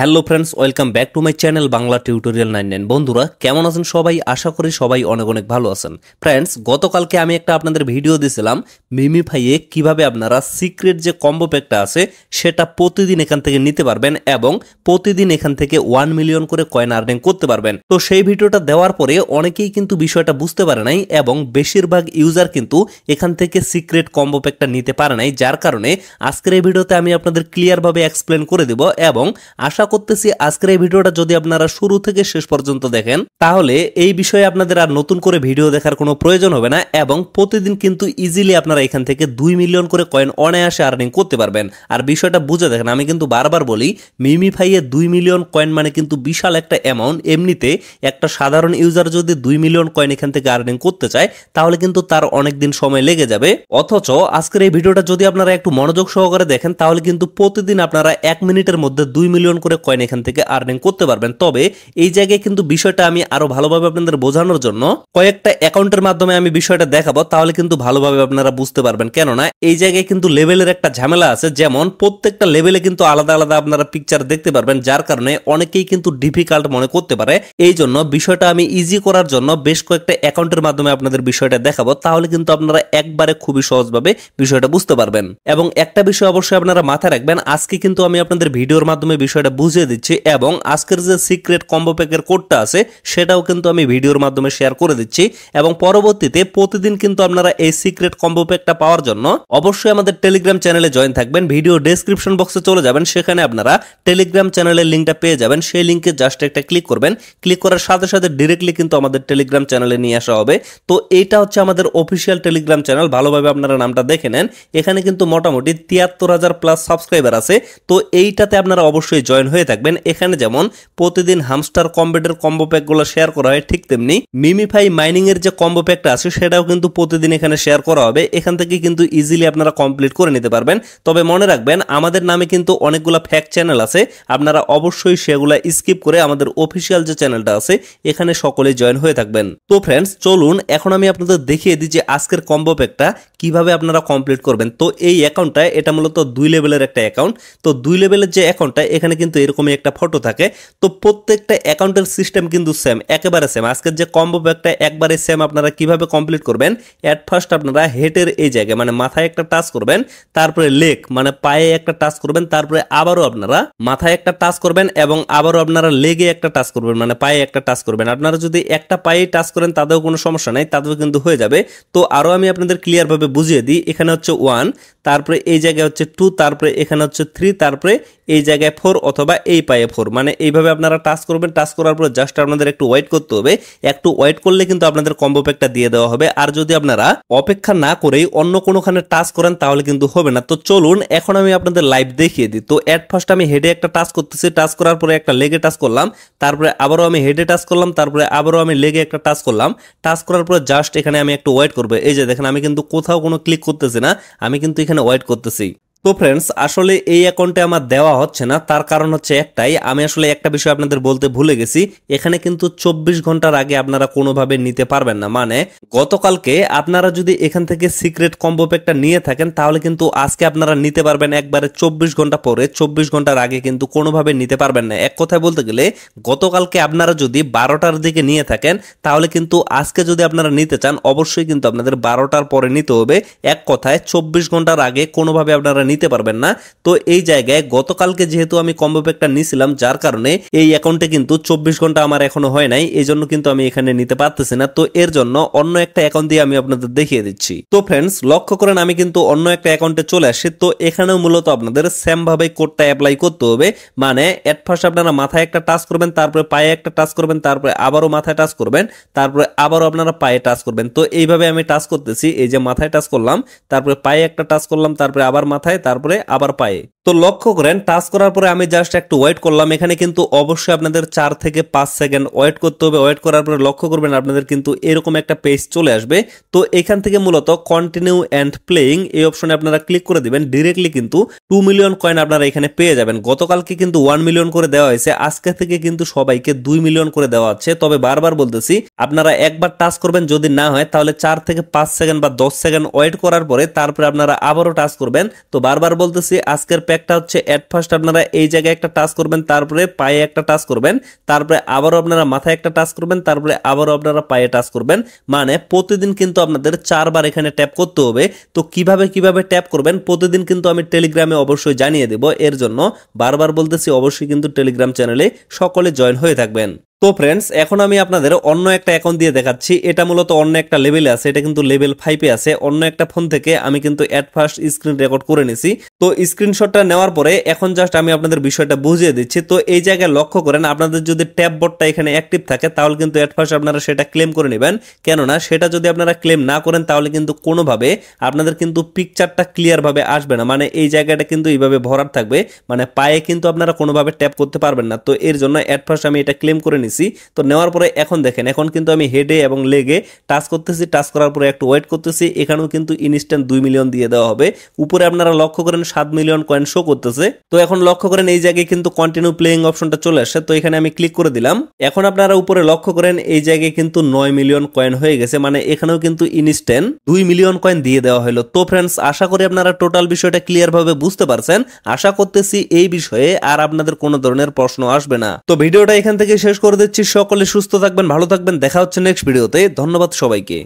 hello friends welcome back to my channel Bangla tutorial nine nine বন্ধুরা কেমন আছেন সবাই আশা করি সবাই অনেক অনেক ভালো আছেন ফ্রেন্ডস গতকালকে আমি একটা আপনাদের ভিডিও দিয়েছিলাম মিমিফাইয়ে কিভাবে আপনারা সিক্রেট যে কম্বো প্যাকটা আছে সেটা প্রতিদিন এখান থেকে নিতে পারবেন এবং প্রতিদিন এখান থেকে ওয়ান মিলিয়ন করে কয়েন আর্নিং করতে পারবেন তো সেই ভিডিওটা দেওয়ার পরে অনেকেই কিন্তু বিষয়টা বুঝতে পারে নাই এবং বেশিরভাগ ইউজার কিন্তু এখান থেকে সিক্রেট কম্বো প্যাকটা নিতে পারে নাই যার কারণে আজকের এই ভিডিওতে আমি আপনাদের ক্লিয়ারভাবে এক্সপ্লেন করে দেব এবং আশা আশা করতেছি আজকের এই ভিডিওটা যদি আপনারা শুরু থেকে শেষ পর্যন্ত দেখেন তাহলে এই বিষয়ে আপনাদের আর নতুন করে ভিডিও দেখার কোনো প্রয়োজন হবে না এবং প্রতিদিন কিন্তু ইজিলি আপনারা এখান থেকে দুই মিলিয়ন করে কয়েন অনায়াসে আর্নিং করতে পারবেন আর বিষয়টা বুঝে দেখেন আমি কিন্তু বারবার বলি মিমিফাইয়ে দুই মিলিয়ন কয়েন মানে কিন্তু বিশাল একটা অ্যামাউন্ট এমনিতে একটা সাধারণ ইউজার যদি দুই মিলিয়ন কয়েন এখান থেকে আর্নিং করতে চায় তাহলে কিন্তু তার অনেক দিন সময় লেগে যাবে অথচ আজকের এই ভিডিওটা যদি আপনারা একটু মনোযোগ সহকারে দেখেন তাহলে কিন্তু প্রতিদিন আপনারা এক মিনিটের মধ্যে দুই মিলিয়ন করে করে কয়েন এখান থেকে আর্নিং করতে পারবেন তবে এই জায়গায় কিন্তু বিষয়টা আমি আরো ভালোভাবে আপনাদের বোঝানোর জন্য কয়েকটা অ্যাকাউন্টের মাধ্যমে আমি বিষয়টা দেখাবো তাহলে কিন্তু ভালোভাবে আপনারা বুঝতে পারবেন কেননা এই জায়গায় কিন্তু লেভেলের একটা ঝামেলা আছে যেমন প্রত্যেকটা লেভেলে কিন্তু আলাদা আলাদা আপনারা পিকচার দেখতে পারবেন যার কারণে অনেকেই কিন্তু ডিফিকাল্ট মনে করতে পারে এই জন্য বিষয়টা আমি ইজি করার জন্য বেশ কয়েকটা অ্যাকাউন্টের মাধ্যমে আপনাদের বিষয়টা দেখাবো তাহলে কিন্তু আপনারা একবারে খুবই সহজভাবে বিষয়টা বুঝতে পারবেন এবং একটা বিষয় অবশ্যই আপনারা মাথায় রাখবেন আজকে কিন্তু আমি আপনাদের ভিডিওর মাধ্যমে বিষয়টা বুঝিয়ে দিচ্ছি এবং আজকের যে সিক্রেট কম্বো প্যাকের কোডটা আছে সেটাও কিন্তু আমি ভিডিওর মাধ্যমে শেয়ার করে দিচ্ছি এবং পরবর্তীতে প্রতিদিন কিন্তু আপনারা এই সিক্রেট কম্বো প্যাকটা পাওয়ার জন্য অবশ্যই আমাদের টেলিগ্রাম চ্যানেলে জয়েন থাকবেন ভিডিও ডেসক্রিপশন বক্সে চলে যাবেন সেখানে আপনারা টেলিগ্রাম চ্যানেলের লিঙ্কটা পেয়ে যাবেন সেই লিঙ্কে জাস্ট একটা ক্লিক করবেন ক্লিক করার সাথে সাথে ডিরেক্টলি কিন্তু আমাদের টেলিগ্রাম চ্যানেলে নিয়ে আসা হবে তো এইটা হচ্ছে আমাদের অফিসিয়াল টেলিগ্রাম চ্যানেল ভালোভাবে আপনারা নামটা দেখে নেন এখানে কিন্তু মোটামুটি তিয়াত্তর হাজার প্লাস সাবস্ক্রাইবার আছে তো এইটাতে আপনারা অবশ্যই জয়েন হয়ে থাকবেন এখানে যেমন প্রতিদিন হামস্টার কম্পিউটার কম্বো প্যাকগুলো শেয়ার করা হয় ঠিক তেমনি মিমিফাই এর যে কম্বো প্যাকটা আছে সেটাও কিন্তু প্রতিদিন এখানে শেয়ার করা হবে এখান থেকে কিন্তু ইজিলি আপনারা কমপ্লিট করে নিতে পারবেন তবে মনে রাখবেন আমাদের নামে কিন্তু অনেকগুলো ফ্যাক চ্যানেল আছে আপনারা অবশ্যই সেগুলো স্কিপ করে আমাদের অফিসিয়াল যে চ্যানেলটা আছে এখানে সকলে জয়েন হয়ে থাকবেন তো ফ্রেন্ডস চলুন এখন আমি আপনাদের দেখিয়ে দিই যে আজকের কম্বো প্যাকটা কিভাবে আপনারা কমপ্লিট করবেন তো এই অ্যাকাউন্টটা এটা মূলত দুই লেভেলের একটা অ্যাকাউন্ট তো দুই লেভেলের যে অ্যাকাউন্টটা এখানে কিন্তু এরকমই একটা ফটো থাকে তো প্রত্যেকটা অ্যাকাউন্টের সিস্টেম কিন্তু সেম একেবারে সেম আজকের যে কম্বো ব্যাগটা একবারে সেম আপনারা কিভাবে কমপ্লিট করবেন অ্যাট ফার্স্ট আপনারা হেটের এই জায়গায় মানে মাথায় একটা টাচ করবেন তারপরে লেক মানে পায়ে একটা টাচ করবেন তারপরে আবারও আপনারা মাথায় একটা টাচ করবেন এবং আবারও আপনারা লেগে একটা টাচ করবেন মানে পায়ে একটা টাচ করবেন আপনারা যদি একটা পায়ে টাচ করেন তাদেরও কোনো সমস্যা নাই তাদেরও কিন্তু হয়ে যাবে তো আরও আমি আপনাদের ক্লিয়ারভাবে বুঝিয়ে দিই এখানে হচ্ছে ওয়ান তারপরে এই জায়গায় হচ্ছে টু তারপরে এখানে হচ্ছে থ্রি তারপরে এই জায়গায় ফোর অথবা এই পায়ে ফোর মানে এইভাবে আপনারা টাচ করবেন টাচ করার পর জাস্ট আপনাদের একটু ওয়েট করতে হবে একটু ওয়েট করলে কিন্তু আপনাদের কম্বো প্যাকটা দিয়ে দেওয়া হবে আর যদি আপনারা অপেক্ষা না করেই অন্য কোনোখানে টাচ করেন তাহলে কিন্তু হবে না তো চলুন এখন আমি আপনাদের লাইভ দেখিয়ে দিই তো অ্যাট ফার্স্ট আমি হেডে একটা টাচ করতেছি টাচ করার পরে একটা লেগে টাচ করলাম তারপরে আবারও আমি হেডে টাচ করলাম তারপরে আবারও আমি লেগে একটা টাচ করলাম টাচ করার পরে জাস্ট এখানে আমি একটু ওয়েট করবো এই যে দেখেন আমি কিন্তু কোথাও কোনো ক্লিক করতেছি না আমি কিন্তু এখানে ওয়েট করতেছি তো ফ্রেন্ডস আসলে এই অ্যাকাউন্টে আমার দেওয়া হচ্ছে না তার কারণ হচ্ছে একটাই আমি আসলে একটা বিষয় আপনাদের বলতে ভুলে গেছি এখানে কিন্তু চব্বিশ ঘন্টার আগে আপনারা কোনোভাবে নিতে পারবেন না মানে গতকালকে আপনারা যদি এখান থেকে সিক্রেট কম্বো প্যাকটা নিয়ে থাকেন তাহলে কিন্তু আজকে আপনারা নিতে পারবেন একবারে চব্বিশ ঘন্টা পরে চব্বিশ ঘন্টার আগে কিন্তু কোনোভাবে নিতে পারবেন না এক কথায় বলতে গেলে গতকালকে আপনারা যদি বারোটার দিকে নিয়ে থাকেন তাহলে কিন্তু আজকে যদি আপনারা নিতে চান অবশ্যই কিন্তু আপনাদের বারোটার পরে নিতে হবে এক কথায় চব্বিশ ঘন্টার আগে কোনোভাবে আপনারা নিতে পারবেন না তো এই জায়গায় গতকালকে যেহেতু আমি কম্বো প্যাকটা নিয়েছিলাম যার কারণে এই অ্যাকাউন্টে কিন্তু চব্বিশ ঘন্টা আমার এখনো হয় নাই এই জন্য কিন্তু আমি এখানে নিতে পারতেছি না তো এর জন্য অন্য একটা অ্যাকাউন্ট দিয়ে আমি আপনাদের দেখিয়ে দিচ্ছি তো ফ্রেন্ডস লক্ষ্য করেন আমি কিন্তু অন্য একটা অ্যাকাউন্টে চলে আসি তো এখানেও মূলত আপনাদের সেম ভাবে কোডটা অ্যাপ্লাই করতে হবে মানে এট ফার্স্ট আপনারা মাথায় একটা টাচ করবেন তারপরে পায়ে একটা টাচ করবেন তারপরে আবারও মাথায় টাচ করবেন তারপরে আবারও আপনারা পায়ে টাচ করবেন তো এইভাবে আমি টাচ করতেছি এই যে মাথায় টাচ করলাম তারপরে পায়ে একটা টাচ করলাম তারপরে আবার মাথায় যায় তারপরে আবার পায়ে তো লক্ষ্য করেন টাচ করার পরে আমি জাস্ট একটু ওয়েট করলাম এখানে কিন্তু অবশ্যই আপনাদের চার থেকে পাঁচ সেকেন্ড ওয়েট করতে হবে ওয়েট করার পরে লক্ষ্য করবেন আপনাদের কিন্তু এরকম একটা পেজ চলে আসবে তো এখান থেকে মূলত কন্টিনিউ অ্যান্ড প্লেয়িং এই অপশনে আপনারা ক্লিক করে দেবেন ডিরেক্টলি কিন্তু টু মিলিয়ন কয়েন আপনারা এখানে পেয়ে যাবেন গতকালকে কিন্তু ওয়ান মিলিয়ন করে দেওয়া হয়েছে আজকে থেকে কিন্তু সবাইকে দুই মিলিয়ন করে দেওয়া হচ্ছে তবে বারবার বলতেছি আপনারা একবার টাচ করবেন যদি না হয় তাহলে চার থেকে পাঁচ সেকেন্ড বা দশ সেকেন্ড ওয়েট করার পরে তারপরে আপনারা আবারও টাচ করবেন তো বারবার বলতেছি আজকের প্যাকটা হচ্ছে অ্যাট ফার্স্ট আপনারা এই জায়গায় একটা টাচ করবেন তারপরে পায়ে একটা টাচ করবেন তারপরে আবারও আপনারা মাথায় একটা টাচ করবেন তারপরে আবারও আপনারা পায়ে টাচ করবেন মানে প্রতিদিন কিন্তু আপনাদের চারবার এখানে ট্যাপ করতে হবে তো কিভাবে কিভাবে ট্যাপ করবেন প্রতিদিন কিন্তু আমি টেলিগ্রামে অবশ্যই জানিয়ে দেব এর জন্য বারবার বলতেছি অবশ্যই কিন্তু টেলিগ্রাম চ্যানেলে সকলে জয়েন হয়ে থাকবেন তো ফ্রেন্ডস এখন আমি আপনাদের অন্য একটা অ্যাকাউন্ট দিয়ে দেখাচ্ছি এটা মূলত অন্য একটা লেভেলে আছে এটা কিন্তু লেভেল ফাইভে আছে অন্য একটা ফোন থেকে আমি কিন্তু অ্যাট ফার্স্ট স্ক্রিন রেকর্ড করে নিছি তো স্ক্রিনশটটা নেওয়ার পরে এখন জাস্ট আমি আপনাদের বিষয়টা বুঝিয়ে দিচ্ছি তো এই জায়গায় লক্ষ্য করেন আপনাদের যদি ট্যাব বোর্ডটা এখানে অ্যাক্টিভ থাকে তাহলে কিন্তু অ্যাট ফার্স্ট আপনারা সেটা ক্লেম করে নেবেন কেননা সেটা যদি আপনারা ক্লেম না করেন তাহলে কিন্তু কোনোভাবে আপনাদের কিন্তু পিকচারটা ক্লিয়ারভাবে আসবে না মানে এই জায়গাটা কিন্তু এইভাবে ভরার থাকবে মানে পায়ে কিন্তু আপনারা কোনোভাবে ট্যাপ করতে পারবেন না তো এর জন্য অ্যাট ফার্স্ট আমি এটা ক্লেম করে নিছি তো নেওয়ার পরে এখন দেখেন এখন কিন্তু আমি হেডে এবং লেগে টাচ করতেছি টাচ করার পরে একটু ওয়েট করতেছি এখানেও কিন্তু ইনস্ট্যান্ট দুই মিলিয়ন দিয়ে দেওয়া হবে উপরে আপনারা লক্ষ্য করেন সাত মিলিয়ন কয়েন শো করতেছে তো এখন লক্ষ্য করেন এই জায়গায় কিন্তু কন্টিনিউ প্লেয়িং অপশনটা চলে আসে তো এখানে আমি ক্লিক করে দিলাম এখন আপনারা উপরে লক্ষ্য করেন এই জায়গায় কিন্তু নয় মিলিয়ন কয়েন হয়ে গেছে মানে এখানেও কিন্তু ইনস্ট্যান্ট দুই মিলিয়ন কয়েন দিয়ে দেওয়া হলো তো ফ্রেন্ডস আশা করি আপনারা টোটাল বিষয়টা ক্লিয়ার ভাবে বুঝতে পারছেন আশা করতেছি এই বিষয়ে আর আপনাদের কোনো ধরনের প্রশ্ন আসবে না তো ভিডিওটা এখান থেকে শেষ করে দিচ্ছি সকলে সুস্থ থাকবেন ভালো থাকবেন দেখা হচ্ছে নেক্সট ভিডিওতে ধন্যবাদ সবাইকে